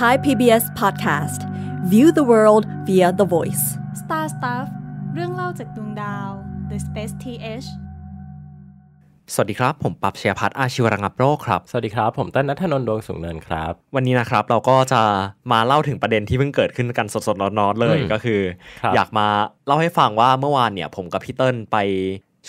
Thai PBS Podcast View the world via the voice Star Stuff เรื่องเล่าจากดวงดาว The Space TH สวัสดีครับ ผมปับเชียพัฒอาชีวรังับโรคครับ สวัสดีครับ ผมต้นนัทนนท์ดวงสูงเนินครับ วันนี้นะครับ เราก็จะมาเล่าถึงประเด็นที่เพิ่งเกิดขึ้นกันสดๆร้อน ๆ เลยก็คือ อยากมาเล่าให้ฟังว่าเมื่อวานเนี่ย ผมกับพี่เต้นไป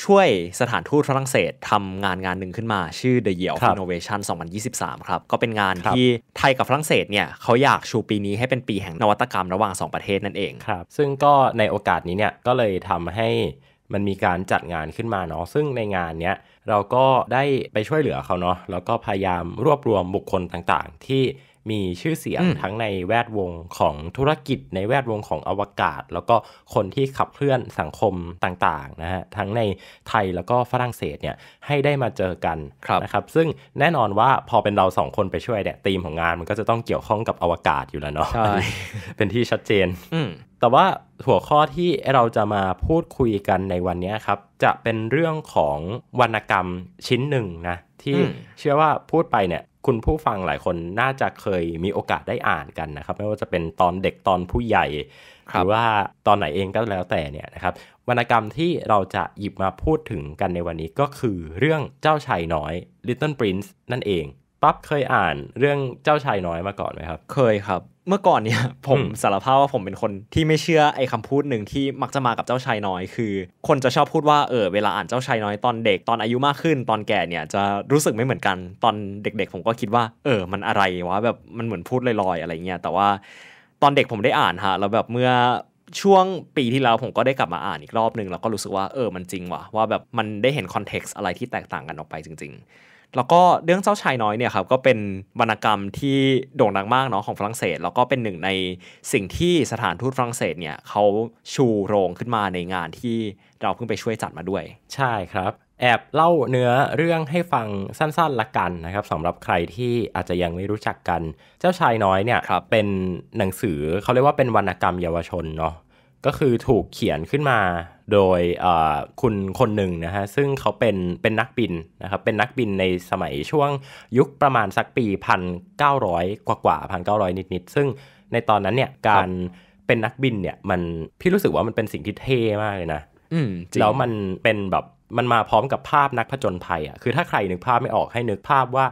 ช่วยสถานทูตฝรั่งเศสทำงานงานหนึ่งขึ้นมาชื่อ The Year of Innovation 2023 ครับ ก็เป็นงานที่ไทยกับฝรั่งเศสเนี่ยเขาอยากชูปีนี้ให้เป็นปีแห่งนวัตกรรมระหว่าง 2 ประเทศนั่นเองครับซึ่งก็ในโอกาสนี้เนี่ยก็เลยทำให้มันมีการจัดงานขึ้นมาเนาะซึ่งในงานเนี้ย เราก็ได้ไปช่วยเหลือเขาเนาะแล้วก็พยายามรวบรวมบุคคลต่างๆ ที่มีชื่อเสียงทั้งในแวดวงของธุรกิจในแวดวงของอวกาศ แล้วก็คนที่ขับเคลื่อนสังคมต่าง ๆ นะฮะทั้งในไทยแล้วก็ฝรั่งเศสเนี่ยให้ได้มาเจอกันนะครับ ซึ่งแน่นอนว่าพอเป็นเราสองคนไปช่วยเนี่ยธีมของงานมันก็จะต้องเกี่ยวข้องกับอวกาศอยู่แล้วเนาะใช่เป็นที่ชัดเจนแต่ว่าหัวข้อที่เราจะมาพูดคุยกันในวันนี้ครับจะเป็นเรื่องของวรรณกรรมชิ้นหนึ่งนะที่เชื่อว่าพูดไปเนี่ยคุณผู้ฟังหลายคนน่าจะเคยมีโอกาสได้อ่านกันนะครับ ไม่ว่าจะเป็นตอนเด็กตอนผู้ใหญ่ หรือว่าตอนไหนเองก็แล้วแต่เนี่ยนะครับวรรณกรรมที่เราจะหยิบมาพูดถึงกันในวันนี้ก็คือเรื่องเจ้าชายน้อย Little Prince นั่นเองั๊บเคยอ่านเรื่องเจ้าชายน้อยมาก่อนไหมครับ เคยครับ เมื่อก่อนเนี่ยผมสารภาพว่าผมเป็นคนที่ไม่เชื่อไอ้คำพูดหนึ่งที่มักจะมากับเจ้าชายน้อย คือ คนจะชอบพูดว่าเออเวลาอ่านเจ้าชายน้อย ตอนเด็กตอนอายุมากขึ้น ตอนแก่เนี่ยจะรู้สึกไม่เหมือนกันตอนเด็ก ๆ ผมก็คิดว่าเออมันอะไรวะแบบมันเหมือนพูดลอยๆอะไรเงี้ยแต่ว่า ตอนเด็กผมได้อ่านฮะแล้วแบบเมื่อช่วงปีที่แล้วผมก็ได้กลับมาอ่านอีกรอบนึงแล้วก็รู้สึกว่าเออมันจริง ว่ะว่าแบบมันได้เห็นคอนเท็กซ์อะไรที่แตกต่างกันออกไปจริง ๆแล้วก็เรื่องเจ้าชายน้อยเนี่ยครับก็เป็นวรรณกรรมที่โด่งดังมากเนาะของฝรั่งเศส แล้วก็เป็นหนึ่งในสิ่งที่สถานทูตฝรั่งเศสเนี่ยเขาชูโรงขึ้นมาในงานที่เราเพิ่งไปช่วยจัดมาด้วย ใช่ครับแอบเล่าเนื้อเรื่องให้ฟังสั้นๆละกันนะครับสำหรับใครที่อาจจะยังไม่รู้จักกัน เจ้าชายน้อยเนี่ยเป็นหนังสือเขาเรียกว่าเป็นวรรณกรรมเยาวชนเนาะก็คือถูกเขียนขึ้นมาโดยคุณคนหนึ่งนะฮะซึ่งเขาเป็นเป็นนักบินนะครับเป็นนักบินในสมัยช่วงยุคประมาณสักปี 1,900 กว่ากว่าร้อยนิดๆซึ่งในตอนนั้นเนี่ยการเป็นนักบินเนี่ยมันพี่รู้สึกว่ามันเป็นสิ่งที่เท่มากเลยนะแล้วมันเป็นแบบมันมาพร้อมกับภาพนักผจญภัยอ่ะคือถ้าใครนึกภาพไม่ออกให้นึกภาพว่า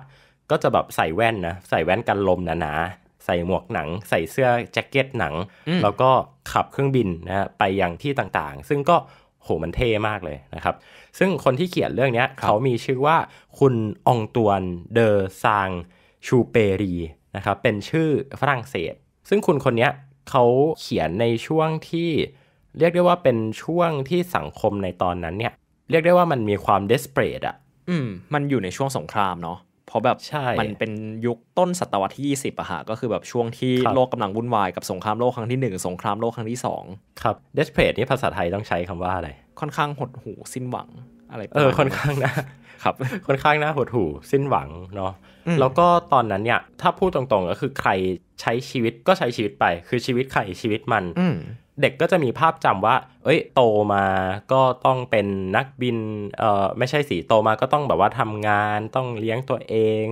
ก็จะแบบใส่แว่นนะใส่แว่นกันลมหนาๆใส่หมวกหนัง ใส่เสื้อแจ็คเก็ตหนัง แล้วก็ขับเครื่องบินนะไปยังที่ต่างๆ ซึ่งก็โหมันเท่มากเลยนะครับ ซึ่งคนที่เขียนเรื่องนี้เขามีชื่อว่าคุณองตวนเดอซางชูเปรีนะครับเป็นชื่อฝรั่งเศส ซึ่งคุณคนนี้เขาเขียนในช่วงที่ เรียกได้ว่าเป็นช่วงที่สังคมในตอนนั้นเนี่ย เรียกได้ว่ามันมีความเดสเปรด t e อะอืมมันอยู่ในช่วงสงครามเนาะราะแบบมันเป็นยุคต้นศตวรรษที่ 20อะฮะก็คือแบบช่วงที่โลกกำาลังวุ่นวาย กับสงครามโลกครั้งที่1สงครามโลกครั้งที่ 2 ครับเดสเพดนี่ภาษาไทยต้องใช้คำว่าอะไร ค่อนข้างหดหูสิ้นหวัง อะไรเออค่อนข้างนะครับ ค่อนข้างน่าหดหู่สิ้นหวังเนาะแล้วก็ตอนนั้นเนี่ย ถ้าพูดตรงๆก็คือใครใช้ชีวิตก็ใช้ชีวิตไปคือชีวิตใครชีวิตมันเด็กก็จะมีภาพจำว่า เอ้ย โตมาก็ต้องเป็นนักบิน เอ่อ ไม่ใช่สีโตมาก็ต้องแบบว่าทำงาน ต้องเลี้ยงตัวเอง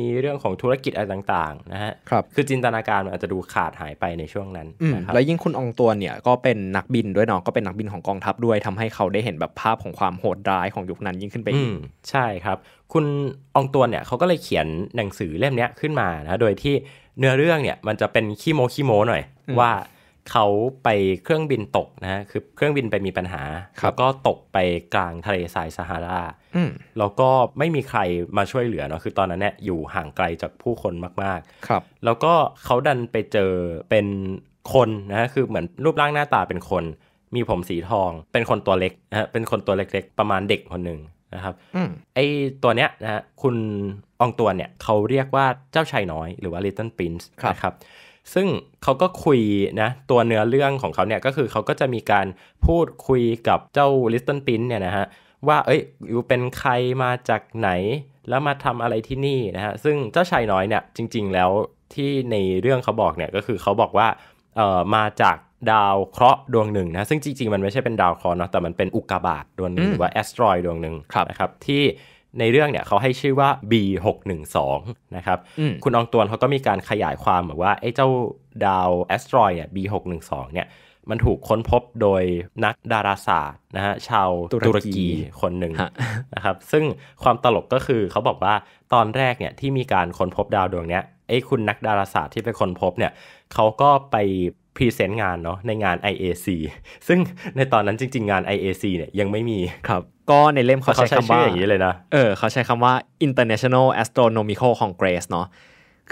มีเรื่องของธุรกิจอะไรต่างๆ นะฮะครับคือจินตนาการมันอาจจะดูขาดหายไปในช่วงนั้นนะครับแล้วยิ่งคุณองตัวเนี่ย ก็เป็นนักบินด้วยเนาะ ก็เป็นนักบินของกองทัพด้วยทำให้เขาได้เห็นแบบภาพของความโหดร้ายของยุคนั้น ยิ่งขึ้นไปอีกใช่ครับ คุณองตัวเนี่ย เขาก็เลยเขียนหนังสือเล่มนี้ขึ้นมานะ โดยที่เนื้อเรื่องเนี่ย มันจะเป็นขี้โมขี้โมหน่อยว่าเขาไปเครื่องบินตกนะฮะคือเครื่องบินไปมีปัญหาแล้วก็ตกไปกลางทะเลทรายซาฮาราแล้วก็ไม่มีใครมาช่วยเหลือเนาะคือตอนนั้นเนี่ยอยู่ห่างไกลจากผู้คนมากๆ ครับ แล้วก็เขาดันไปเจอเป็นคนนะคือเหมือนรูปร่างหน้าตาเป็นคนมีผมสีทอง เป็นคนตัวเล็กนะฮะเป็นคนตัวเล็กๆ ประมาณเด็กคนหนึ่งนะครับไอตัวเนี้ยนะฮะคุณองตัวเนี่ย เขาเรียกว่าเจ้าชายน้อยหรือว่า Little Prince นะครับซึ่งเขาก็คุยนะตัวเนื้อเรื่องของเขาเนี่ยก็คือเขาก็จะมีการพูดคุยกับเจ้าลิสตันปินเนี่ยนะฮะว่าเอ้ยอยู่เป็นใครมาจากไหนแล้วมาทำอะไรที่นี่นะฮะซึ่งเจ้าชายน้อยเนี่ย จริงๆแล้วที่ในเรื่องเขาบอกเนี่ยก็คือเขาบอกว่าเอ่อมาจากดาวเคราะห์ดวงหนึ่งนะซึ่งจริงๆมันไม่ใช่เป็นดาวเคราะห์เนาะแต่มันเป็นอุกกาบาตดวงหนึ่งหรือว่าแอสตรอยดวงหนึ่งนะครับที่ในเรื่องเนี่ยเขาให้ชื่อว่า B612 นะครับ คุณองตวนเขาก็มีการขยายความแบบว่าไอ้เจ้าดาวแอสตรอยเนี่ย B612 เนี่ยมันถูกค้นพบโดยนักดาราศาสตร์นะฮะชาวตุรกีคนหนึ่งนะครับ ซึ่งความตลกก็คือเขาบอกว่าตอนแรกเนี่ยที่มีการค้นพบดาวดวงเนี้ยไอ้คุณนักดาราศาสตร์ที่ไปค้นพบเนี่ยเขาก็ไปพรีเซนต์งานเนาะในงาน IAC ซึ่งในตอนนั้นจริง ๆ งาน IAC เนี่ยยังไม่มีครับ ก็ในเล่มเขาใช้คำว่าอย่างนี้เลยนะเออเขาใช้คำว่า International Astronomical Congress เนาะ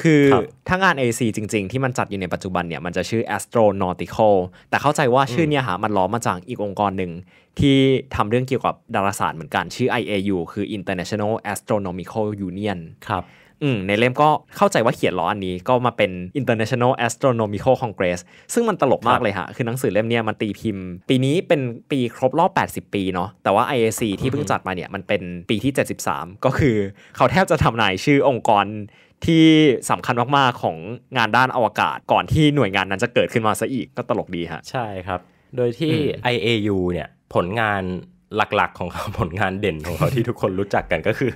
คือถ้างาน AC จริง ๆ ที่มันจัดอยู่ในปัจจุบันเนี่ยมันจะชื่อ astronautical แต่เข้าใจว่าชื่อเนี่ยหามันล้อมาจากอีกองค์กรหนึ่ง ที่ทำเรื่องเกี่ยวกับดาราศาสตร์เหมือนกันชื่อ IAU คือ International Astronomical Union ครับอืมในเล่มก็เข้าใจว่าเขียนล้ออันนี้ก็มาเป็น International Astronomical Congress ซึ่งมันตลกมากเลยฮะ คือหนังสือเล่มนี้มันตีพิมพ์ ปีนี้เป็นปีครบรอบ 80 ปีเนาะแต่ว่า IAC ที่เพิ่งจัดมาเนี่ยมันเป็นปีที่ 73 ก็คือเขาแทบจะทำนายชื่อองค์กร ที่สำคัญมาก ๆ ของงานด้านอวกาศก่อนที่หน่วยงานนั้นจะเกิดขึ้นมาซะอีกก็ตลกดีฮะใช่ครับ โดยที่ IAU เนี่ยผลงานหลักๆ ของเขาผลงานเด่นของเขาที่ทุกคนรู้จักกันก็คือ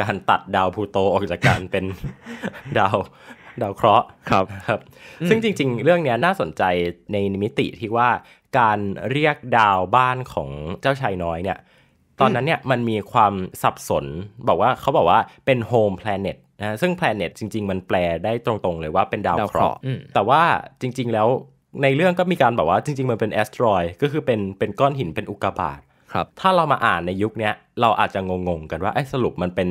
การตัดดาวพูโตออกจากการเป็นดาวดาวเคราะห์ครับครับ ซึ่งจริงๆเรื่องนี้น่าสนใจในมิติที่ว่าการเรียกดาวบ้านของเจ้าชายน้อยเนี่ย ตอนนั้นเนี่ยมันมีความสับสนบอกว่าเขาบอกว่าเป็นโฮมแพลเน็ตนะซึ่งแพลเน็ตจริง ๆ มันแปลได้ตรง ๆ เลยว่าเป็นดาวเคราะห์ แต่ว่าจริง ๆแล้วในเรื่องก็มีการบอกว่า จริง ๆมันเป็นแอสทรอยก็คือเป็นเป็นก้อนหินเป็นอุกกาบาตครับถ้าเรามาอ่านในยุคนี้เราอาจจะงงๆกันว่าไอ้สรุปมันเป็น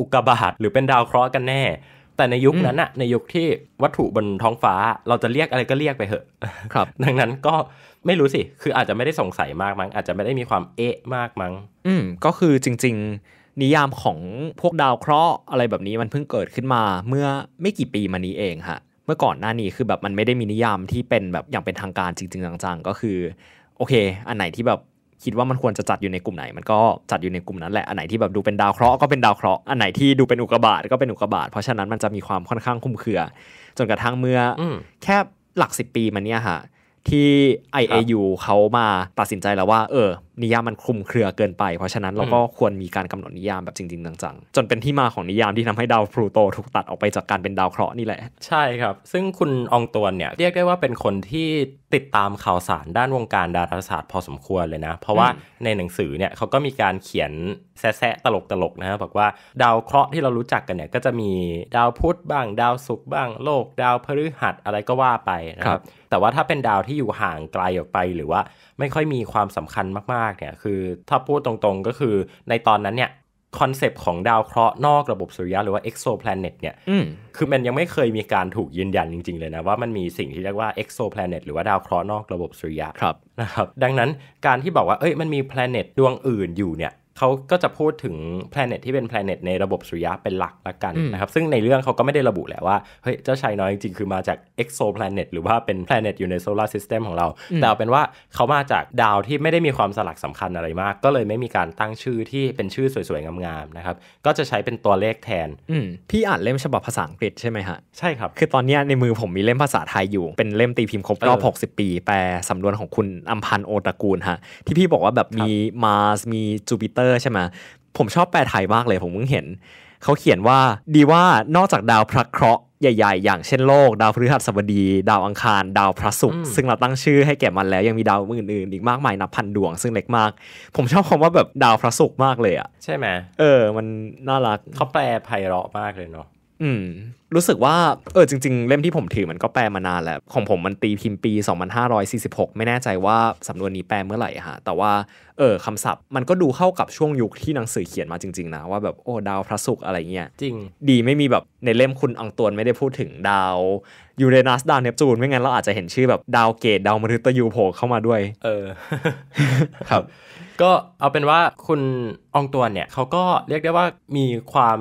อุกกาบาตหรือเป็นดาวเคราะห์กันแน่ แต่ในยุคนั้นอะในยุคที่วัตถุบนท้องฟ้าเราจะเรียกอะไรก็เรียกไปเถอะครับ ดังนั้นก็ไม่รู้สิ คืออาจจะไม่ได้สงสัยมากมั้งอาจจะไม่ได้มีความเอะมากมั้งอืมก็คือจริงๆ นิยามของพวกดาวเคราะห์อะไรแบบนี้มันเพิ่งเกิดขึ้นมาเมื่อไม่กี่ปีมานี้เองฮะเมื่อก่อนหน้านี้คือแบบมันไม่ได้มีนิยามที่เป็นแบบอย่างเป็นทางการจริงๆจังๆก็คือ โอเค อันไหนที่แบบคิดว่ามันควรจะจัดอยู่ในกลุ่มไหน มันก็จัดอยู่ในกลุ่มนั้นแหละอันไหนที่แบบดูเป็นดาวเคราะห์ก็เป็นดาวเคราะห์อันไหนที่ดูเป็นอุกกาบาตก็เป็นอุกกาบาตเพราะฉะนั้นมันจะมีความค่อนข้างคุ้มเคือ จนกระทั่งเมื่อแค่หลักสิบปีมันเนี่ยฮะที่ IAU เขามาตัดสินใจแล้วว่า เออนิยามมันคลุมเครือเกินไป เพราะฉะนั้นเราก็ควรมีการกำหนดนิยามแบบจริงๆ จังๆ จนเป็นที่มาของนิยามที่ทำให้ดาวพลูโตถูกตัดออกไปจากการเป็นดาวเคราะห์นี่แหละ ใช่ครับ ซึ่งคุณองตวนเนี่ย เรียกได้ว่าเป็นคนที่ติดตามข่าวสารด้านวงการดาราศาสตร์พอสมควรเลยนะ เพราะว่าในหนังสือเนี่ยเขาก็มีการเขียนแซะตลกตลกนะฮะบอกว่าดาวเคราะห์ที่เรารู้จักกันเนี่ยก็จะมีดาวพุธบ้าง ดาวศุกร์บ้างโลก ดาวพฤหัสอะไรก็ว่าไปนะครับ แต่ว่าถ้าเป็นดาวที่อยู่ห่างไกลออกไปหรือว่าไม่ค่อยมีความสำคัญมากากเนี่ยคือถ้าพูดตรงๆก็คือในตอนนั้นเนี่ย คอนเซปต์ของดาวเคราะห์นอกระบบสุริยะหรือว่า exoplanet เนี่ยคือมันยังไม่เคยมีการถูกยืนยันจริงๆเลยนะ ว่ามันมีสิ่งที่เรียกว่า exoplanet หรือว่าดาวเคราะห์นอกระบบสุริยะนะครับดังนั้นการที่บอกว่าเอ้ยมันมี planet ดวงอื่นอยู่เนี่ยเขาก็จะพูดถึงแพลเน็ตที่เป็นแพลเน็ตในระบบสุริยะเป็นหลักละกันนะครับซึ่งในเรื่องเขาก็ไม่ได้ระบุแหละว่า เฮ้ยเจ้าชายน้อยจริงๆคือมาจากเอกโซแพลเน็ตหรือว่าเป็นพลเน็ตอยู่ในลาร์ซิสเต็มของเรา แต่เอาเป็นว่าเขามาจากดาวที่ไม่ได้มีความสลักสำคัญอะไรมาก ก็เลยไม่มีการตั้งชื่อที่เป็นชื่อสวยๆงามๆนะครับ ก็จะใช้เป็นตัวเลขแทนพี่อ่านเล่มฉบับภาษาอังกฤษใช่ไหมฮะใช่ครับคือตอนนี้ในมือผมมีเล่มภาษาไทยอยู่ เป็นเล่มตีพิมพ์ครบรอบ60 ปีแปลสำนวนของคุณอัมพันโอตระกูลฮะที่พี่บอกว่าแบบมีมาร์สมีจูปิเตตอร์ใช่ไหมผมชอบแปลไทยมากเลย ผมเพิ่งเห็นเขาเขียนว่าดีว่านอกจากดาวพระเคราะห์ใหญ่ๆ อย่างเช่นโลก ดาวพฤหัสบดีดาวอังคาร ดาวพระศุกร์ซึ่งเราตั้งชื่อให้แก่มันแล้วยังมีดาวอื่นๆอีกมากมาย นับพันดวงซึ่งเล็กมาก ผมชอบคำว่าแบบดาวพระศุกร์มากเลยอ่ะ ใช่ไหมเออ มันน่ารักเขาแปลไพเราะมากเลยเนาะอืม รู้สึกว่าเออจริงๆ เล่มที่ผมถือมันก็แปลมานานแล้วของผมมันตีพิมพ์ปี 2546 ไม่แน่ใจว่าสำนวนนี้แปลเมื่อไหร่ฮะแต่ว่าเออคำศัพท์มันก็ดูเข้ากับช่วงยุคที่หนังสือเขียนมาจริงๆนะ ว่าแบบ โอ้ดาวพระศุกร์อะไรเงี้ย จริงดีไม่มีแบบในเล่มคุณอังตวนไม่ได้พูดถึงดาวยูเรนัสดาวเนปจูน ไม่งั้นเราอาจจะเห็นชื่อแบบดาวเกตดาวมฤตยูโผล่เข้ามาด้วย เออครับ ก็เอาเป็นว่าคุณองตวเนี่ยเขาก็เรียกได้ว่ามีความ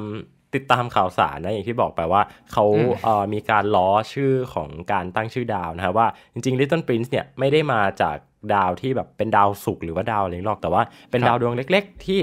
ติดตามข่าวสารนะอย่างที่บอกไปว่า เขาเออมีการล้อชื่อของการตั้งชื่อดาวนะฮะว่าจริงๆ Little Prince เนี่ย ไม่ได้มาจากดาวที่แบบเป็นดาวสุกหรือว่าดาวอะไรหรอกแต่ว่าเป็นดาวดวงเล็กๆ ที่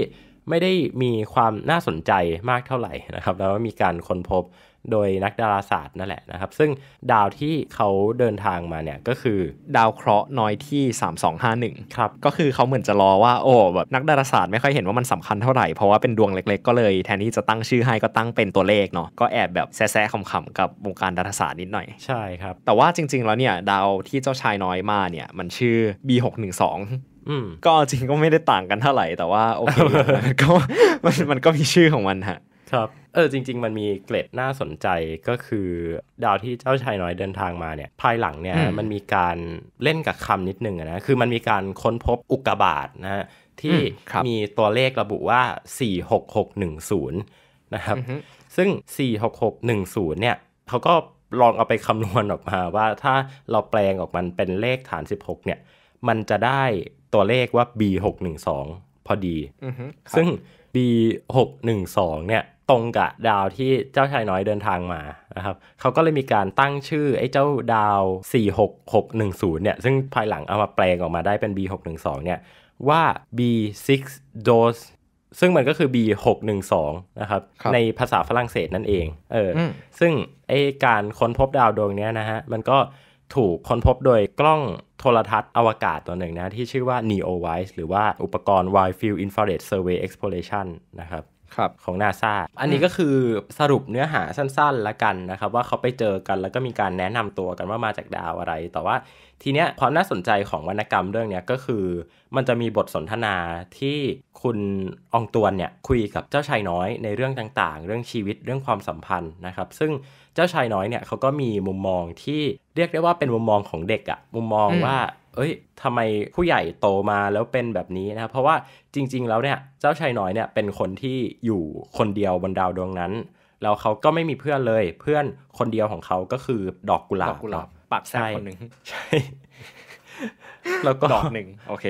ไม่ได้มีความน่าสนใจมากเท่าไหร่นะครับ แล้วมีการค้นพบโดยนักดาราศาสตร์นั่นแหละนะครับ ซึ่งดาวที่เขาเดินทางมาเนี่ย ก็คือดาวเคราะห์น้อยที่3251ครับ ก็คือเขาเหมือนจะรอว่าโอ้แบบนักดาราศาสตร์ไม่ค่อยเห็นว่ามันสำคัญเท่าไหร่เพราะว่าเป็นดวงเล็กๆก็เลย แทนที่จะตั้งชื่อให้ก็ตั้งเป็นตัวเลขเนาะก็แอบแบบแซะๆขำๆกับวงการดาราศาสตร์นิดหน่อยใช่ครับแต่ว่าจริงๆแล้วเนี่ย ดาวที่เจ้าชายน้อยมาเนี่ย มันชื่อ B612 ก็จริงก็ไม่ได้ต่างกันเท่าไหร่ แต่ว่าโอเคมันก็มันมันก็มีชื่อของมันฮะครับ เออจริง ๆ มันมีเกร็ดน่าสนใจก็คือดาวที่เจ้าชายน้อยเดินทางมาเนี่ยภายหลังเนี่ยมันมีการเล่นกับคำนิดนึงนะคือมันมีการค้นพบอุกกาบาตนะฮะที่มีตัวเลขระบุว่า 46610 นะครับ ซึ่ง 46610 เนี่ยเขาก็ลองเอาไปคำนวณออกมาว่าถ้าเราแปลงออกมันเป็นเลขฐาน 16 เนี่ย มันจะได้ตัวเลขว่า B612 พอดี ซึ่ง B612 เนี่ยตรงกับดาวที่เจ้าชายน้อยเดินทางมานะครับ เขาก็เลยมีการตั้งชื่อไอ้เจ้าดาว 46610 เนี่ย ซึ่งภายหลังเอามาแปลงออกมาได้เป็น B612 เนี่ย ว่า B6 dose ซึ่งมันก็คือ B612 นะครับรบในภาษาฝรั่งเศสนั่นเอง เออ ซึ่งไอ้การค้นพบดาวดวงนี้นะฮะ มันก็ถูกค้นพบโดยกล้องโทรทัศน์อวกาศตัวหนึ่งนะ ที่ชื่อว่า NEOWISE หรือว่าอุปกรณ์ Wide Field Infrared Survey Exploration นะครับของนาซาอันนี้ก็คือสรุปเนื้อหาสั้นๆและกันนะครับว่าเขาไปเจอกันแล้วก็มีการแนะนำตัวกันว่ามาจากดาวอะไร แต่ว่าทีเนี้ยความน่าสนใจของวรรณกรรมเรื่องเนี้ยก็คือ มันจะมีบทสนทนาที่คุณองตวนเนี่ยคุยกับเจ้าชายน้อยในเรื่องต่างๆ เรื่องชีวิตเรื่องความสัมพันธ์นะครับ ซึ่งเจ้าชายน้อยเนี่ยเขาก็มีมุมมองที่เรียกได้ว่าเป็นมุมมองของเด็กอะมุมมองว่าเอ้ยทำไมผู้ใหญ่โตมาแล้วเป็นแบบนี้นะครับเพราะว่าจริง ๆ แล้วเนี่ยเจ้าชายน้อยเนี่ยเป็นคนที่อยู่คนเดียวบนดาวดวงนั้น แล้วเขาก็ไม่มีเพื่อนเลยเพื่อนคนเดียวของเขาก็คือดอกกุหลาบดอกกุหลาบ ปากแซ่บคนหนึ่งใช่แล้วก็ดอกหนึ่งโอเค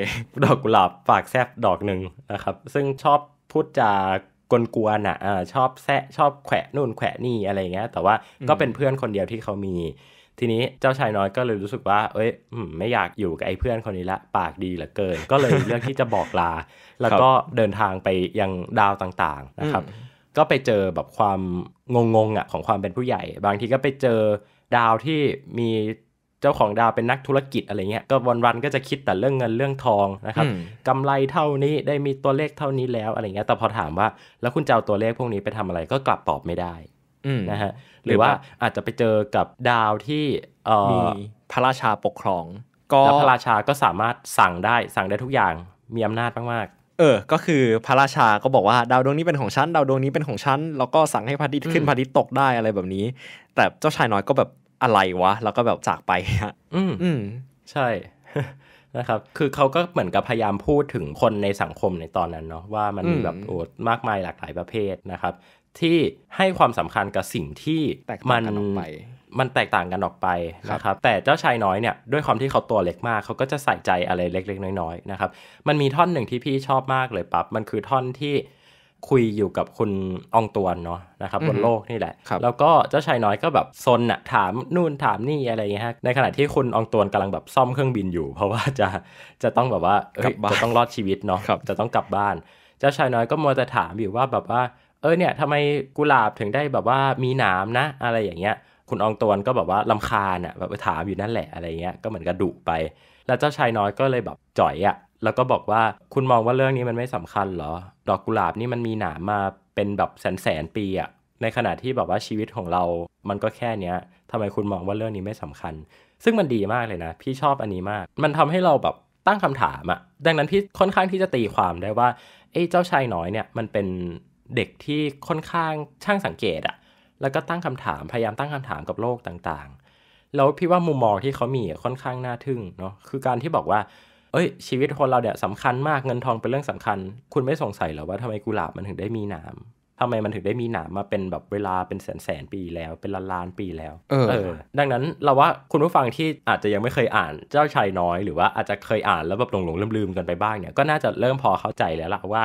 ดอกกุหลาบปากแซ่บดอกหนึ่งนะครับ ซึ่งชอบพูดจากกวนๆอ่ะชอบแซะชอบแขวะนู่นแขวะนี่อะไรเงี้ย แต่ว่าก็เป็นเพื่อนคนเดียวที่เขามีทีนี้เจ้าชายน้อยก็เลยรู้สึกว่าเอ้ยไม่อยากอยู่กับไอ้เพื่อนคนนี้ละปากดีเหลือเกิน ก็เลยเลือกที่จะบอกลา แล้วก็เดินทางไปยังดาวต่างๆนะครับ ก็ไปเจอแบบความงงๆอ่ะของความเป็นผู้ใหญ่ บางทีก็ไปเจอดาวที่มีเจ้าของดาวเป็นนักธุรกิจอะไรเงี้ย ก็วันๆก็จะคิดแต่เรื่องเงินเรื่องทองนะครับกำไรเท่านี้ได้มีตัวเลขเท่านี้แล้วอะไรเงี้ย แต่พอถามว่าแล้วคุณจะเอาตัวเลขพวกนี้ไปทำอะไรก็กลับตอบไม่ได้นะฮะหรือว่าอาจจะไปเจอกับดาวที่มีพระราชาปกครอง ก็พระราชาก็สามารถสั่งได้สั่งได้ทุกอย่างมีอำนาจมากๆเออ ก็คือพระราชาก็บอกว่าดาวดวงนี้เป็นของฉัน ดาวดวงนี้เป็นของฉัน แล้วก็สั่งให้พระอิษขึ้นพระอิษตกได้อะไรแบบนี้ แต่เจ้าชายน้อยก็แบบอะไรวะ แล้วก็แบบจากไปฮะ อืมอืมใช่นะครับคือเขาก็เหมือนกับพยายามพูดถึงคนในสังคมในตอนนั้นเนาะว่ามันมีแบบโอ้มากมายหลากหลายประเภทนะครับที่ให้ความสำคัญกับสิ่งที่มันมันแตกต่างกันออกไป นะครับ แต่เจ้าชายน้อยเนี่ยด้วยความที่เขาตัวเล็กมากเขาก็จะใส่ใจอะไรเล็กๆ น้อยๆนะครับมันมีท่อนหนึ่งที่พี่ชอบมากเลยปั๊บมันคือท่อนที่คุยอยู่กับคุณองตวนเนาะนะครับบนโลกนี่แหละแล้วก็เจ้าชายน้อยก็แบบซนอะถามนู่นถามนี่อะไรเงี้ยฮะในขณะที่คุณองตวนกำลังแบบซ่อมเครื่องบินอยู่ เพราะว่าจะจะต้องแบบว่าจะต้องรอดชีวิตเนาะจะต้องกลับบ้าน เจ้าชายน้อยก็มัวแต่ถามอยู่ว่าแบบว่าเออเนี่ยทำไมกุหลาบถึงได้แบบว่ามีหนามนะ อะไรอย่างเงี้ย คุณองตวนก็แบบว่าลำคาญอ่ะแบบถามอยู่นั่นแหละอะไรเงี้ย ก็เหมือนกระดุไป แล้วเจ้าชายน้อยก็เลยแบบจ่อยอ่ะแล้วก็บอกว่าคุณมองว่าเรื่องนี้มันไม่สำคัญเหรอ ดอกกุหลาบนี่มันมีหนามมาเป็นแบบแสนแสนปีอ่ะในขณะที่แบบว่าชีวิตของเรา มันก็แค่เนี้ยทำไมคุณมองว่าเรื่องนี้ไม่สำคัญ ซึ่งมันดีมากเลยนะ พี่ชอบอันนี้มาก มันทำให้เราแบบตั้งคำถามอะดังนั้นพี่ค่อนข้างที่จะตีความได้ว่าเอ้เจ้าชายน้อยเนี่ยมันเป็นเด็กที่ค่อนข้างช่างสังเกตอะแล้วก็ตั้งคำถาม พยายามตั้งคำถามกับโลกต่างๆแล้วพี่ว่ามุมมองที่เขามีค่อนข้างน่าทึ่งเนาะ คือการที่บอกว่า เอ้ย ชีวิตคนเราเนี่ยสำคัญมากเงินทองเป็นเรื่องสำคัญ คุณไม่สงสัยหรอว่าทำไมกุหลาบมันถึงได้มีหนามทำไมมันถึงได้มีหนามมาเป็นแบบเวลาเป็นแสนแสนปีแล้ว เป็นล้านล้านปีแล้ว เออเออ ดังนั้นเราว่าคุณผู้ฟังที่อาจจะยังไม่เคยอ่านเจ้าชายน้อยหรือว่าอาจจะเคยอ่านแล้วแบบหลงหลงลืมลืมกันไปบ้างเนี่ย ก็น่าจะเริ่มพอเข้าใจแล้วล่ะว่า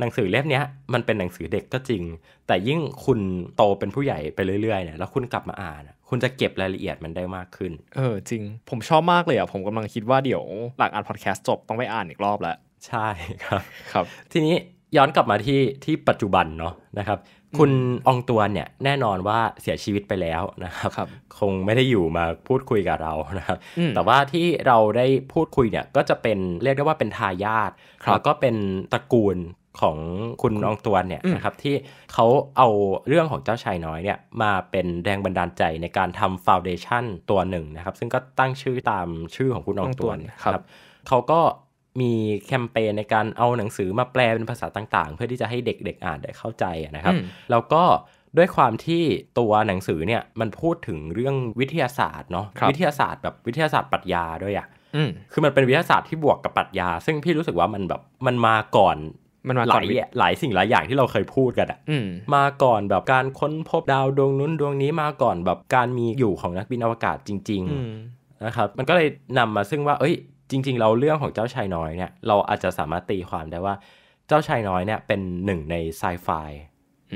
หนังสือเล่มนี้มันเป็นหนังสือเด็กก็จริง แต่ยิ่งคุณโตเป็นผู้ใหญ่ไปเรื่อยๆเนี่ย แล้วคุณกลับมาอ่าน คุณจะเก็บรายละเอียดมันได้มากขึ้น เออจริง ผมชอบมากเลยอ่ะ ผมกำลังคิดว่าเดี๋ยวหลังอ่านพอดแคสต์จบต้องไปอ่านอีกรอบแล้วใช่ครับ ครับ ทีนี้ย้อนกลับมาที่ที่ปัจจุบันเนาะนะครับ คุณองตัวนเนี่ยแน่นอนว่าเสียชีวิตไปแล้วนะครับรบคงไม่ได้อยู่มาพูดคุยกับเรานะครับ แต่ว่าที่เราได้พูดคุยเนี่ยก็จะเป็นเรียกได้ว่าเป็นทายาท แล้วก็เป็นตระกูลของคุณอองตวนเนี่ยนะครับที่เขาเอาเรื่องของเจ้าชายน้อยเนี่ยมาเป็นแรงบันดาลใจในการทำฟาวเดชั่นตัวหนึ่งนะครับ ซึ่งก็ตั้งชื่อตามชื่อของคุณอองตวนครับเขาก็มีแคมเปญในการเอาหนังสือมาแปลเป็นภาษาต่างๆ เพื่อที่จะให้เด็ก ๆ อ่านได้เข้าใจนะครับแล้วก็ด้วยความที่ตัวหนังสือเนี่ยมันพูดถึงเรื่องวิทยาศาสตร์เนาะวิทยาศาสตร์ แบบวิทยาศาสตร์ปรัชญาด้วยอะ่ะคือมันเป็นวิทยาศาสตร์ที่บวกกับปรัชญาซึ่งพี่รู้สึกว่ามันแบบมันมาก่อนมันมาหลายหลายสิ่งหลายอย่างที่เราเคยพูดกันอ่ะมาก่อนแบบการค้นพบดาวดวงนู้นดวงนี้มาก่อนแบบการมีอยู่ของนักบินอวกาศจริงๆนะครับมันก็เลยนำมาซึ่งว่าเอ้ยจริงๆเราเรื่องของเจ้าชายน้อยเนี่ยเราอาจจะสามารถตีความได้ว่าเจ้าชายน้อยเนี่ยเป็นหนึ่งในไซไฟ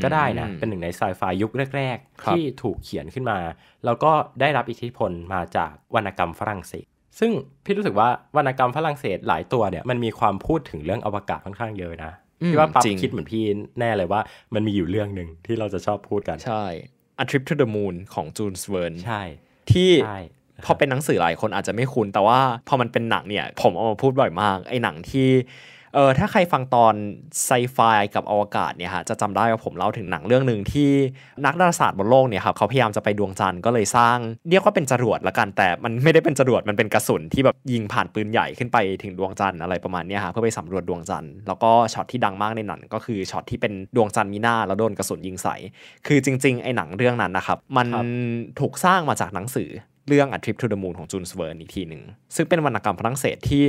ก็ได้นะเป็นหนึ่งในไซไฟยุคแรก ๆ ที่ถูกเขียนขึ้นมาแล้วก็ได้รับอิทธิพลมาจากวรรณกรรมฝรั่งเศสซึ่ง พี่รู้สึกว่าวรรณกรรมฝรั่งเศสหลายตัวเนี่ย มันมีความพูดถึงเรื่องอวกาศค่อนข้างเยอะนะพี่ว่าปั๊บคิดเหมือนพี่แน่เลยว่ามันมีอยู่เรื่องหนึ่งที่เราจะชอบพูดกันใช่ A Trip to the Moon ของจูนสเวิร์นใช่ที่พอเป็นหนังสือหลายคนอาจจะไม่คุ้น แต่ว่า พอมันเป็นหนังเนี่ย ผมเอามาพูดบ่อยมาก ไอ้หนังที่เออถ้าใครฟังตอนไซไฟกับอวกาศเนี่ยฮะจะจำได้ว่าผมเล่าถึงหนังเรื่องหนึ่งที่นักดาราศาสตร์บนโลกเนี่ยครับเขาพยายามจะไปดวงจันทร์ก็เลยสร้าง เรียกว่าเป็นจรวดละกันแต่มันไม่ได้เป็นจรวดมันเป็นกระสุน ที่แบบยิงผ่านปืนใหญ่ขึ้นไปถึงดวงจันทร์อะไรประมาณนี้ฮะเพื่อไปสำรวจดวงจันทร์แล้วก็ช็อตที่ดังมากในหนังก็คือช็อตที่เป็นดวงจันทร์มีหน้าแล้วโดนกระสุนยิงใส่คือจริง ๆ ไอ้หนังเรื่องนั้นนะครับมันถูกสร้างมาจากหนังสือเรื่อง A Trip to the Moon ของจูนสเวิร์นอีกทีหนึ่งซึ่งเป็นวรรณกรรมฝรั่งเศสที่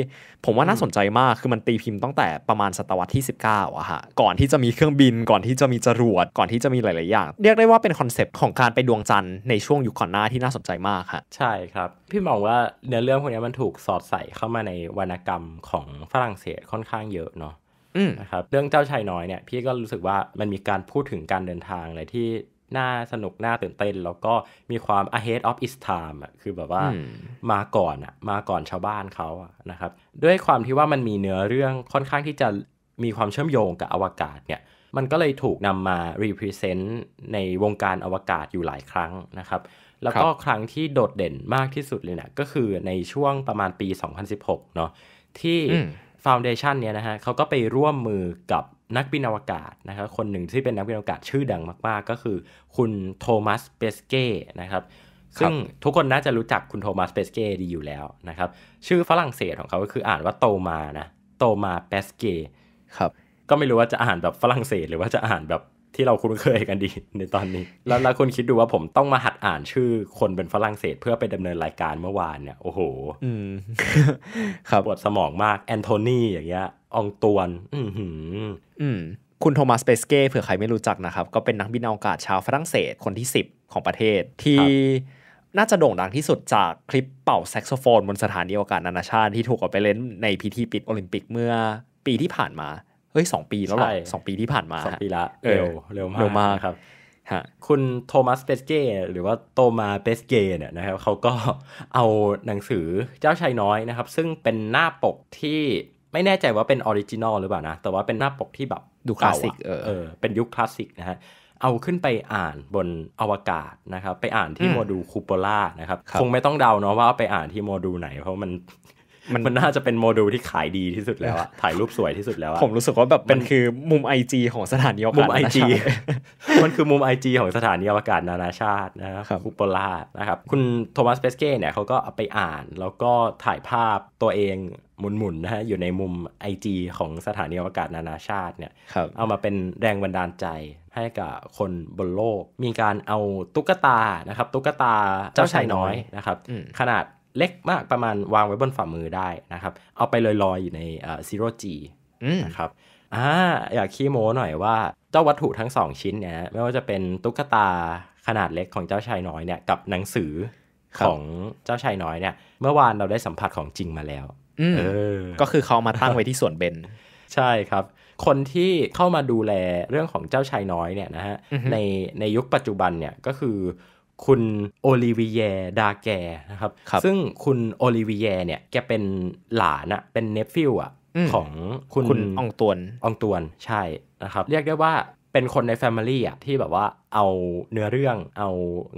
ผมว่าน่าสนใจมาก คือมันตีพิมพ์ตั้งแต่ประมาณศตวรรษที่ 19อะฮะ ก่อนที่จะมีเครื่องบิน ก่อนที่จะมีจรวดก่อนที่จะมีหลาย ๆ อย่าง เรียกได้ว่าเป็นคอนเซปต์ของการไปดวงจันทร์ในช่วงยุคก่อนหน้าที่น่าสนใจมากฮะใช่ครับ พี่มองว่าเนื้อเรื่องพวกนี้มันถูกสอดใส่เข้ามาในวรรณกรรมของฝรั่งเศสค่อนข้างเยอะเนาะนะครับเรื่องเจ้าชายน้อยเนี่ยพี่ก็รู้สึกว่ามันมีการพูดถึงการเดินทางอะไรที่น่าสนุก น่าตื่นเต้น แล้วก็มีความ ahead of its time อ่ะคือแบบว่ามาก่อนอ่ะมาก่อนชาวบ้านเขาอ่ะนะครับ ด้วยความที่ว่ามันมีเนื้อเรื่องค่อนข้างที่จะมีความเชื่อมโยงกับอวกาศเนี่ย มันก็เลยถูกนำมา represent ในวงการอวกาศอยู่หลายครั้งนะครับ แล้วก็ครั้งที่โดดเด่นมากที่สุดเลยเนะก็คือในช่วงประมาณปี 2016เนาะที่ Foundation เนี่ยนะฮะเขาก็ไปร่วมมือกับนักบินอวกาศนะครับคนหนึ่งที่เป็นนักบินอวกาศชื่อดังมากๆก็คือ คุณโทมัสเปสเก้นะครับซึ่งทุกคนน่าจะรู้จักคุณโทมัสเปสเก้ดีอยู่แล้วนะครับ ชื่อฝรั่งเศสของเขาก็คืออ่านว่าโตมานะโตมาเปสเก้ครับ ก็ไม่รู้ว่าจะอ่านแบบฝรั่งเศส หรือว่าจะอ่านแบบที่เราคุ้นเคยกันดีในตอนนี้ แล้วแล้วคุณคิดดูว่าผมต้องมาหัดอ่านชื่อคนเป็นฝรั่งเศสเพื่อไปดำเนินรายการเมื่อวานเนี่ยโอ้โหครับปวดสมองมากแอนโทนีอย่างเงี้ยองตวนอือืมคุณโทมัสเปสเก้เผื่อใครไม่รู้จักนะครับ ก็เป็นนักบินอวกาศชาวฝรั่งเศสคนที่ 10 ของประเทศ ที่น่าจะโด่งดังที่สุดจากคลิปเป่าแซกโซโฟน บนสถานีอวกาศนานาชาติที่ถูกเอาไปเล่นในพิธีปิดโอลิมปิกเมื่อปีที่ผ่านมา เฮ้ยสองปีแล้วหรอสองปีที่ผ่านมาสองปีละเร็วเร็วมากเร็วมากครับคุณโทมัสเปสเก้หรือว่าโตมาเปสเก้เนี่ยนะครับเขาก็เอาหนังสือเจ้าชายน้อยนะครับ ซึ่งเป็นหน้าปกที่ไม่แน่ใจว่าเป็นออริจินอลหรือเปล่านะ แต่ว่าเป็นหน้าปกที่แบบดูคลาสสิก เออเป็นยุคคลาสสิกนะฮะ เอาขึ้นไปอ่านบนอวกาศนะครับ ไปอ่านที่โมดูลคูปอล่านะครับ คงไม่ต้องเดาเนาะว่าไปอ่านที่โมดูลไหน เพราะมันมันมันน่าจะเป็นโมดูลที่ขายดีที่สุดแล้วอะถ่ายรูปสวยที่สุดแล้วอะผมรู้สึกว่าแบบเป็นคือมุมไอจของสถานีอวกาศมุมไจีมันคือมุมไอจของสถานีอวกาศนานาชาตินะครับคปโปล่านะครับ คุณโทมัสเปสเก้เนี่ยเขาก็เอาไปอ่าน แล้วก็ถ่ายภาพตัวเองหมุนๆนะฮะอยู่ในมุม IG ของสถานีอวกาศนานาชาติเนี่ย เอามาเป็นแรงบันดาลใจให้กับคนบนโลก มีการเอาตุ๊กตานะครับตุ๊กตาเจ้าชายน้อยนะครับขนาดเล็กมากประมาณวางไว้บนฝ่ามือได้นะครับ เอาไปลอยๆ อยู่ในซีโร่จีนะครับอ่าอยากขี้โม้ หน่อยว่า เจ้าวัตถุทั้งสองชิ้นเนี่ย ไม่ว่าจะเป็นตุ๊กตาขนาดเล็กของเจ้าชายน้อยเนี่ย กับหนังสือของเจ้าชายน้อยเนี่ยเมื่อวานเราได้สัมผัสของจริงมาแล้วออก็คือเขามาตั้งไว้ที่สวนเบนใช่ครับ คนที่เข้ามาดูแลเรื่องของเจ้าชายน้อยเนี่ยนะฮะในในยุคปัจจุบันเนี่ยก็คือคุณโอลิเวียดาแกนะครับรบซึ่งคุณโอลิเวียเนี่ยแกเป็นหลานอะเป็นเนฟฟิวอะของคุณคณองตวนองตวนใช่ นะครับ เรียกได้ว่าเป็นคนในแฟมิลี่อะที่แบบว่าเอาเนื้อเรื่องเอา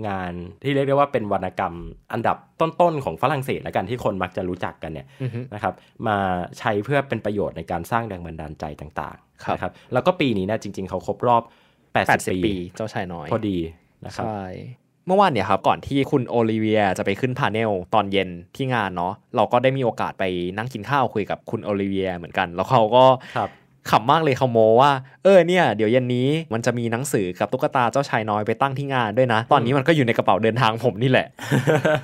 งานที่เรียกได้ว่าเป็นวรรณกรรมอันดับต้นๆของฝรั่งเศสและกันที่คนมักจะรู้จักกันเนี่ยนะครับ มาใช้เพื่อเป็นประโยชน์ในการสร้างแรงบันดาลใจต่างๆนะครับ แล้วก็ปีนี้นะจริงๆเขาครบรอบ80ปีเจ้าชายน้อยพอดีนะครับใช่เมื่อวานเนี่ยครับ ก่อนที่คุณโอลิเวียจะไปขึ้นพาเนลตอนเย็นที่งานเนาะเราก็ได้มีโอกาสไปนั่งกินข้าว คุยกับคุณโอลิเวียเหมือนกัน แล้วเขาก็ขำมากเลยเขาโมว่า เออเนี่ยเดี๋ยวเย็นนี้มันจะมีหนังสือกับตุ๊กตาเจ้าชายน้อยไปตั้งที่งานด้วยนะ ตอนนี้มันก็อยู่ในกระเป๋าเดินทางผมนี่แหละ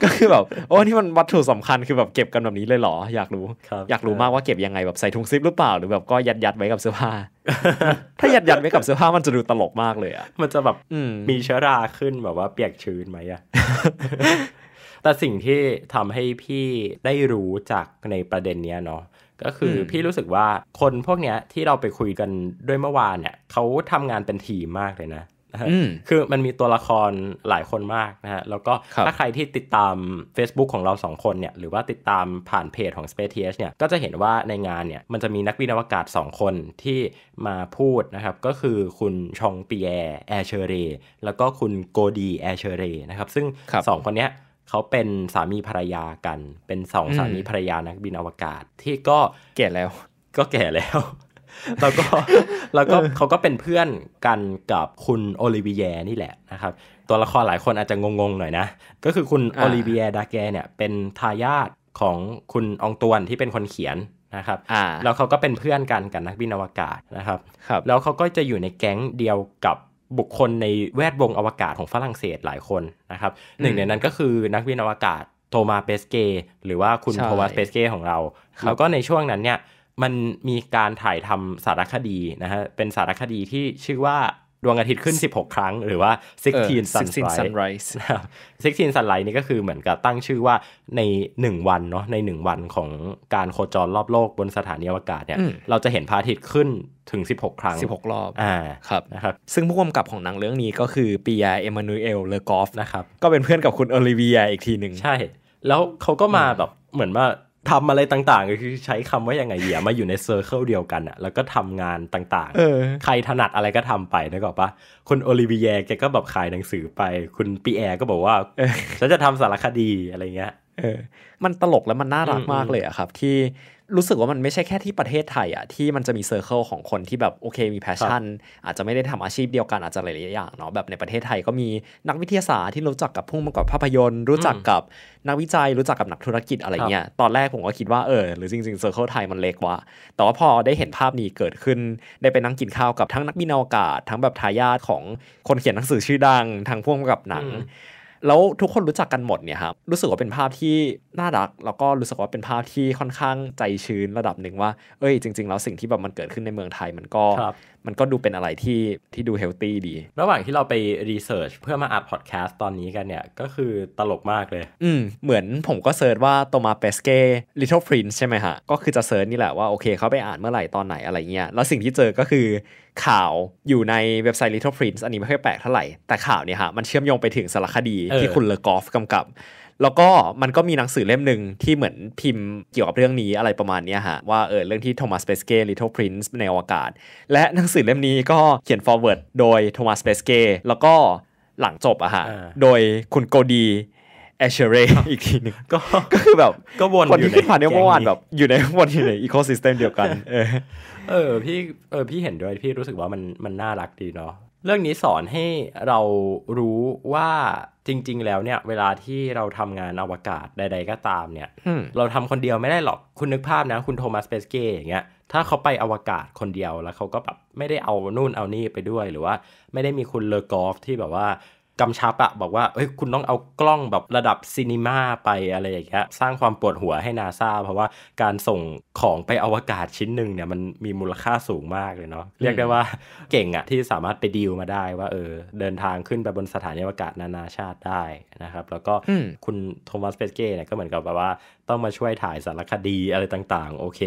ก็คือแบบโอ้นี่มันวัตถุสำคัญคือแบบเก็บกันแบบนี้เลยเหรออยากรู้ อยากรู้มากว่าเก็บยังไงแบบใส่ถุงซิปหรือเปล่าหรือแบบก็ยัดยัดไว้กับเสื้อผ้า ถ้ายัดยัดไว้กับเสื้อผ้ามันจะดูตลกมากเลยอ่ะมันจะแบบมีเชื้อราขึ้นแบบว่าเปียกชื้นไหมอ่ะแต่สิ่งที่ทำให้พี่ได้รู้จากในประเด็นเนี้ยเนาะก็คือพี่รู้สึกว่าคนพวกเนี้ยที่เราไปคุยกันด้วยเมื่อวานเนี่ย เขาทำงานเป็นทีมมากเลยนะ คือมันมีตัวละครหลายคนมากนะฮะแล้วก็ถ้าใครที่ติดตาม Facebook ของเราสองคนเนี่ยหรือว่าติดตามผ่านเพจของ Space TH เนี่ยก็จะเห็นว่าในงานเนี่ยมันจะมีนักวินอวกาศ 2 คนที่มาพูดนะครับ ก็คือคุณชองเปียร์แอร์เชรเร แล้วก็คุณโกดีแอร์เชรเรนะครับซึ่ง2คนเนี้ยเขาเป็นสามีภรรยากันเป็นสองสามีภรรยานักบินอวกาศ ที่ก็แก่แล้ว ก็แก่แล้วแล้วก็แล้วก็เขาก็เป็นเพื่อนกันกับคุณโอลิเวียนี่แหละนะครับ ตัวละครหลายคนอาจจะงงๆหน่อยนะก็คือคุณโอลิเวียดาแกเนี่ยเป็นทายาทของคุณองตวนที่เป็นคนเขียนนะครับแล้วเขาก็เป็นเพื่อนกันกับนักบินอวกาศนะครับรบแล้วเขาก็จะอยู่ในแก๊งเดียวกับบุคคลในแวดวงอวกาศของฝรั่งเศสหลายคนนะครับ หนึ่งในนั้นก็คือนักวินอวกาศ โทมาเปสเก หรือว่าคุณโทมัสเปสเก ของเรา เขาก็ในช่วงนั้นเนี่ย มันมีการถ่ายทำสารคดีนะฮะ เป็นสารคดีที่ชื่อว่าดวงอาทิตย์ขึ้น 16 ครั้ง หรือว่า 16 sunrise นะครับ16 sunrise นี่ก็คือเหมือนกับตั้งชื่อว่าใน 1 วันเนาะ ใน 1 วันของการโคจรรอบโลกบนสถานีอวกาศเนี่ยเราจะเห็นพระอาทิตย์ขึ้นถึง 16 ครั้ง 16 รอบ อ่า ครับ นะครับ ซึ่งผู้กำกับของหนังเรื่องนี้ก็คือปียาเอมานูเอล เลกอฟ นะครับ ก็เป็นเพื่อนกับคุณโอลิเวียอีกทีหนึ่งใช่ แล้วเขาก็มาแบบเหมือนว่าทำอะไรต่างๆ ก็คือใช้คำว่าอย่างไงเหี้ยมาอยู่ในเซอร์เคิลเดียวกันอะแล้วก็ทำงานต่างๆ ใครถนัดอะไรก็ทำไปนะก็ปะคุณโอลิเวียแกก็แบบขายหนังสือไป คุณปีแอร์ก็บอกว่า ฉันจะทำสารคดีอะไรเงี้ยเออมันตลกและมันน่ารักมากเลยอะครับ ที่รู้สึกว่ามันไม่ใช่แค่ที่ประเทศไทยอะที่มันจะมีเซอร์เคิลของคนที่แบบโอเคมีแพชชั่น อาจจะไม่ได้ทำอาชีพเดียวกันอาจจะหลาย ๆ อย่างเนาะแบบในประเทศไทยก็มีนักวิทยาศาสตร์ที่รู้จักกับผู้ประกอบภาพยนตร์รู้จักกับนักวิจัยรู้จักกับนักธุรกิจอะไรเงี้ยตอนแรกผมก็คิดว่าเออหรือจริงๆเซอร์เคิลไทยมันเล็กวะแต่ว่าพอได้เห็นภาพนี้เกิดขึ้น ได้ไปนั่งกินข้าวกับทั้งนักบินอวกาศทั้งแบบทายาทของคนเขียนหนังสือชื่อดังทั้งพ่วงกับหนังแล้วทุกคนรู้จักกันหมดเนี่ยครับ รู้สึกว่าเป็นภาพที่น่ารัก แล้วก็รู้สึกว่าเป็นภาพที่ค่อนข้างใจชื้นระดับหนึ่งว่าเอ้ยจริงๆ แล้วสิ่งที่แบบมันเกิดขึ้นในเมืองไทยมันก็มันก็ดูเป็นอะไรที่ที่ดูเฮลตี้ดีระหว่างที่เราไปรีเสิร์ชเพื่อมาอัดพอดแคสต์ตอนนี้กันเนี่ย ก็คือตลกมากเลย อืมเหมือนผมก็เสิร์ชว่าโตมาเปสเก้ลิทเทิลพรินซ์ใช่ไหมฮะก็คือจะเสิร์ชนี่แหละว่าโอเคเขาไปอ่านเมื่อไหร่ตอนไหนอะไรเงี้ยแล้วสิ่งที่เจอก็คือข่าวอยู่ในเว็บไซต์ Little Prince อันนี้ไม่ค่อยแปลกเท่าไหร่ แต่ข่าวเนี่ยฮะมันเชื่อมโยงไปถึงสารคดีที่คุณเลกอฟกำกับ แล้วก็มันก็มีหนังสือเล่มหนึ่งที่เหมือนพิมพ์เกี่ยวกับเรื่องนี้อะไรประมาณนี้ฮะว่าเออเรื่องที่โทมัสเบสเกล Little Prince ในอวกาศ และหนังสือเล่มนี้ก็เขียนฟอร์เวิร์ดโดยโทมัสเบสเก่แล้วก็หลังจบอะฮะโดยคุณโกดีแอชเชร์เรอีกทีหนึ่งก็คือแบบก็วนคนที่ขึ้นผ่านเนเมื่อวานแบบอยู่ในวนอยู่ในอีโคซิสเต็มเดียวกันเออพี่เออพี่เห็นด้วยพี่รู้สึกว่ามันมันน่ารักดีเนาะเรื่องนี้สอนให้เรารู้ว่าจริง ๆ แล้วเนี่ย เวลาที่เราทำงานอวกาศใด ๆ ก็ตามเนี่ยเราทำคนเดียวไม่ได้หรอกคุณนึกภาพนะ คุณโทมัสเปสเก้อย่างเงี้ยถ้าเขาไปอวกาศคนเดียวแล้วเขาก็แบบไม่ได้เอานู่นเอานี่ไปด้วยหรือว่าไม่ได้มีคุณเลอกอฟที่แบบว่ากำชับอะบอกว่าเฮ้ย คุณต้องเอากล้องแบบระดับซีนีมาไปอะไรอย่างเงี้ย สร้างความปวดหัวให้นาซาเพราะว่าการส่งของไปอวกาศชิ้นหนึ่งเนี่ยมันมีมูลค่าสูงมากเลยเนาะ เรียกได้ว่าเก่งอะที่สามารถไปดีลมาได้ว่าเออเดินทางขึ้นไปบนสถานีอวกาศนานาชาติได้นะครับ แล้วก็คุณโทมัสเปเก้เนี่ยก็เหมือนกับแบบว่า ต้องมาช่วยถ่ายสารคดีอะไรต่างๆโอเค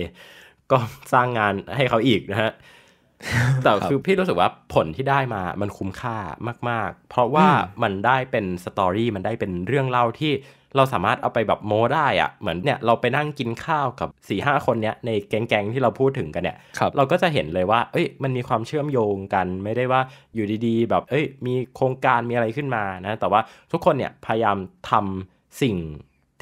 ก็สร้างงานให้เขาอีกนะฮะแต่คือพี่รู้สึกว่าผลที่ได้มามันคุ้มค่ามาก ๆ เพราะว่ามันได้เป็นสตอรี่มันได้เป็นเรื่องเล่าที่เราสามารถเอาไปแบบโมได้อะเหมือนเนี่ยเราไปนั่งกินข้าวกับ4ีหคนเนี้ยในแก๊งๆที่เราพูดถึงกันเนี่ยรเราก็จะเห็นเลยว่าเอ้ยมันมีความเชื่อมโยงกันไม่ได้ว่าอยู่ดีๆแบบเอ้ย มีโครงการมีอะไรขึ้นมานะ แต่ว่าทุกคนเนี่ยพยายามทำสิ่ง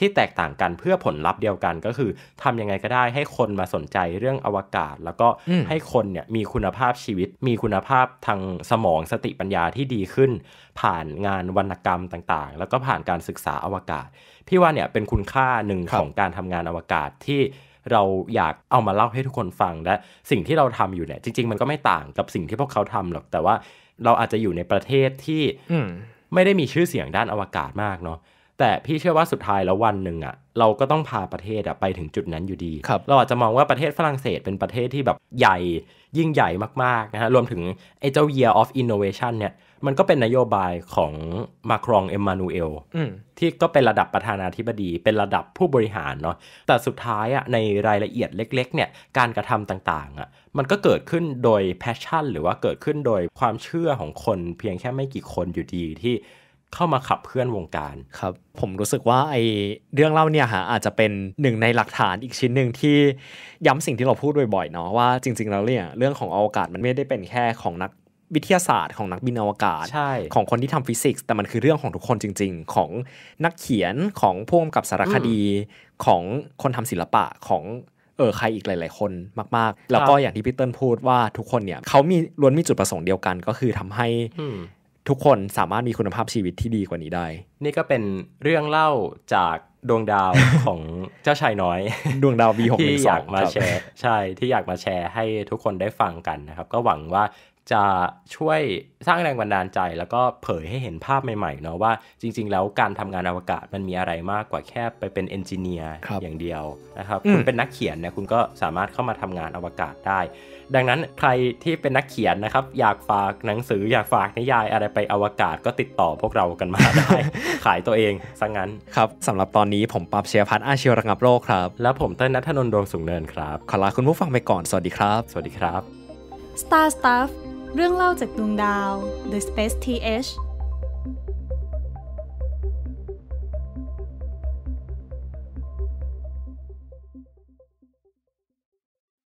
ที่แตกต่างกันเพื่อผลลัพธ์เดียวกันก็คือทำยังไงก็ได้ให้คนมาสนใจเรื่องอวกาศ แล้วก็ให้คนเนี่ยมีคุณภาพชีวิต มีคุณภาพทางสมองสติปัญญาที่ดีขึ้น ผ่านงานวรรณกรรมต่างๆ แล้วก็ผ่านการศึกษาอวกาศ พี่ว่าเนี่ยเป็นคุณค่าหนึ่งของการทำงานอวกาศที่เราอยากเอามาเล่าให้ทุกคนฟังและสิ่งที่เราทำอยู่เนี่ยจริง ๆมันก็ไม่ต่างกับสิ่งที่พวกเขาทำาหรอก แต่ว่าเราอาจจะอยู่ในประเทศที่ไม่ได้มีชื่อเสียงด้านอวกาศมากเนาะแต่พี่เชื่อว่าสุดท้ายแล้ววันหนึ่งอะเราก็ต้องพาประเทศอะไปถึงจุดนั้นอยู่ดีรเราอาจจะมองว่าประเทศฝรั่งเศสเป็นประเทศที่แบบใหญ่ยิ่งใหญ่มากๆนะฮะรวมถึงไอ้เจ้า Year of Innovation เนี่ยมันก็เป็นนโยบายของมาครองเอ็มมานูเอลที่ก็เป็นระดับประธานาธิบดีเป็นระดับผู้บริหารเนาะแต่สุดท้ายอะในรายละเอียดเล็กๆเนี่ยการกระทำต่างๆอะมันก็เกิดขึ้นโดยแพชชั่นหรือว่าเกิดขึ้นโดยความเชื่อของคนเพียงแค่ไม่กี่คนอยู่ดีที่เข้ามาขับเคลื่อนวงการ ครับ ผมรู้สึกว่าไอเรื่องเล่าเนี่ยฮะอาจจะเป็นหนึ่งในหลักฐานอีกชิ้นหนึ่งที่ย้ำสิ่งที่เราพูดบ่อยๆเนาะว่าจริงๆแล้วเนี่ยเรื่องของอวกาศมันไม่ได้เป็นแค่ของนักวิทยาศาสตร์ ของนักบินอวกาศ ของคนที่ทำฟิสิกส์ แต่มันคือเรื่องของทุกคนจริง ๆ ของนักเขียนของผู้กำกับสารคดีของคนทำศิลปะของเออใครอีกหลาย ๆ คนมากๆ แล้วก็อย่างที่พี่เติ้ลพูดว่าทุกคนเนี่ยเขามีล้วนมีจุดประสงค์เดียวกัน ก็คือทำให้ทุกคนสามารถมีคุณภาพชีวิตที่ดีกว่านี้ได้ นี่ก็เป็นเรื่องเล่าจากดวงดาวของเจ้าชายน้อย ดวงดาว b ีหกที่อยากมาแชร์ใช่ ที่อยากมาแชร์ให้ทุกคนได้ฟังกันนะครับ ก็หวังว่าจะช่วยสร้างแรงบันดาลใจ แล้วก็เผยให้เห็นภาพใหม่ๆ เนาะว่าจริง ๆ แล้วการทำงานอวกาศมันมีอะไรมากกว่าแค่ไปเป็นเอนจิเนียร์อย่างเดียวนะครับคุณเป็นนักเขียนเนี่ยคุณก็สามารถเข้ามาทำงานอวกาศได้ ดังนั้นใครที่เป็นนักเขียนนะครับอยากฝากหนังสือ อยากฝากนิยายอะไรไปอวกาศก็ติดต่อพวกเรากันมาได้ขายตัวเองซะงั้นครับสำหรับตอนนี้ผมปับเชียร์พัฒน์อาชีวระงับโลกครับและผมเต้นนัทนนท์ดวงสุงเนินครับขอลาคุณผู้ฟังไปก่อนสวัสดีครับสวัสดีครับ Star Stuff เรื่องเล่าจากดวงดาว The Space TH